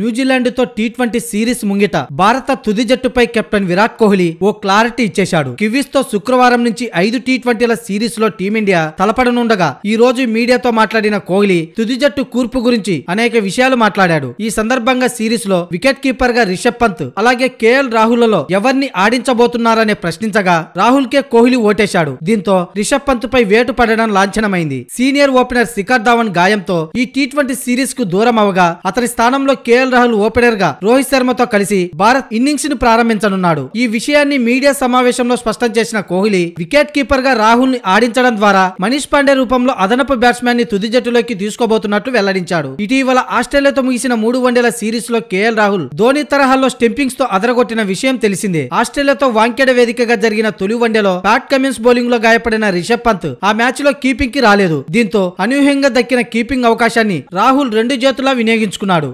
న్యూజిలాండ్తో T twenty series ముంగిట భారత తుది జట్టుపై కెప్టెన్ విరాట్ కోహ్లీ ఓ క్లారిటీ ఇచ్చేశాడు కివీస్తో తో శుక్రవారం నుంచి ఐదు టీ ట్వంటీల సిరీస్ లో టీమిండియా తలపడనుండగా ఈ రోజు మీడియాతో మాట్లాడిన కోహ్లీ తుది జట్టు కూర్పు గురించి అనేక విషయాలు మాట్లాడాడు ఈ సందర్భంగా సిరీస్ లో వికెట్ కీపర్ గా రిషబ్ పంత్ అలాగే కేఎల్ లో ఎవరిని ఆడించబోతున్నారనే ప్రశ్నించగా రాహుల్ కే కోహ్లీ ఓటేశాడు దీంతో రిషబ్ పంత్ పై వేటు పడడం లాంఛనమైంది సీనియర్ ఓపెనర్ శిఖర్ ధావన్ గాయంతో ఈ టీ ట్వంటీ సిరీస్ కు దూరం అవగా అతని స్థానంలో కేఎల్ కేఎల్ రాహుల్ ఓపెనర్ గా రోహిత్ శర్మతో కలిసి భారత్ ఇన్నింగ్స్ ను ప్రారంభించనున్నాడు ఈ విషయాన్ని మీడియా సమావేశంలో స్పష్టం చేసిన కోహ్లీ వికెట్ కీపర్ గా రాహుల్ ని ఆడించడం ద్వారా మనీష్ పాండే రూపంలో అదనపు బ్యాట్స్మెన్ ని తుది జట్టులోకి తీసుకోబోతున్నట్లు వెల్లడించాడు ఇటీవల ఆస్ట్రేలియాతో ముగిసిన మూడు వన్డేల సీరీస్ లో కేఎల్ రాహుల్ ధోని తరహాల్లో స్టెంపింగ్స్ తో అదరగొట్టిన విషయం తెలిసిందే ఆస్ట్రేలియాతో వాంకెడ వేదికగా జరిగిన తొలి వన్డేలో ప్యాట్ కమిన్స్ బౌలింగ్ లో గాయపడిన రిషబ్ పంత్ ఆ మ్యాచ్ లో కీపింగ్ కి రాలేదు దీంతో అనూహ్యంగా దక్కిన కీపింగ్ అవకాశాన్ని రాహుల్ రెండు చేతులా వినియోగించుకున్నాడు